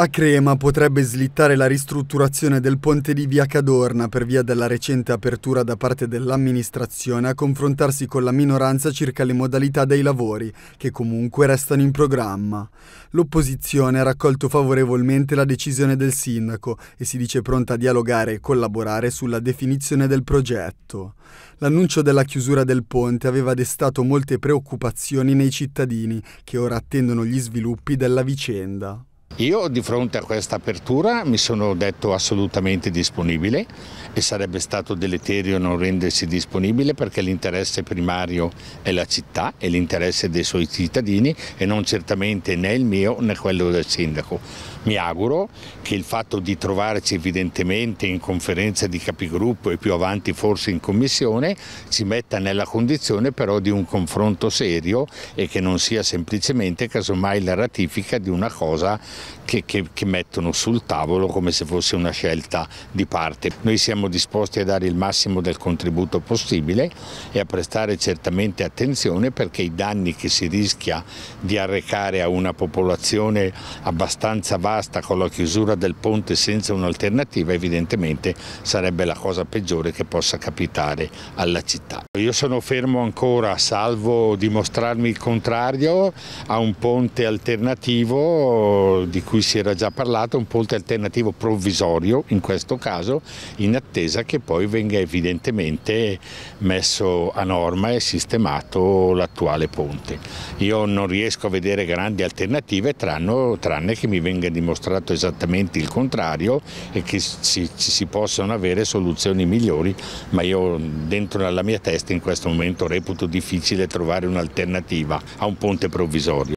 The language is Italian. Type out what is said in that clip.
A Crema potrebbe slittare la ristrutturazione del ponte di Via Cadorna per via della recente apertura da parte dell'amministrazione a confrontarsi con la minoranza circa le modalità dei lavori, che comunque restano in programma. L'opposizione ha raccolto favorevolmente la decisione del sindaco e si dice pronta a dialogare e collaborare sulla definizione del progetto. L'annuncio della chiusura del ponte aveva destato molte preoccupazioni nei cittadini, che ora attendono gli sviluppi della vicenda. Io di fronte a questa apertura mi sono detto assolutamente disponibile e sarebbe stato deleterio non rendersi disponibile perché l'interesse primario è la città e l'interesse dei suoi cittadini e non certamente né il mio né quello del sindaco. Mi auguro che il fatto di trovarci evidentemente in conferenza di capigruppo e più avanti forse in commissione ci metta nella condizione però di un confronto serio e che non sia semplicemente casomai la ratifica di una cosa che, che, che mettono sul tavolo come se fosse una scelta di parte. Noi siamo disposti a dare il massimo del contributo possibile e a prestare certamente attenzione perché i danni che si rischia di arrecare a una popolazione abbastanza vasta con la chiusura del ponte senza un'alternativa evidentemente sarebbe la cosa peggiore che possa capitare alla città. Io sono fermo ancora, salvo dimostrarmi il contrario, a un ponte alternativo di cui si era già parlato, un ponte alternativo provvisorio in questo caso, in attesa che poi venga evidentemente messo a norma e sistemato l'attuale ponte. Io non riesco a vedere grandi alternative tranne, tranne che mi venga dimostrato esattamente il contrario e che si, si possano avere soluzioni migliori, ma io dentro alla mia testa in questo momento reputo difficile trovare un'alternativa a un ponte provvisorio.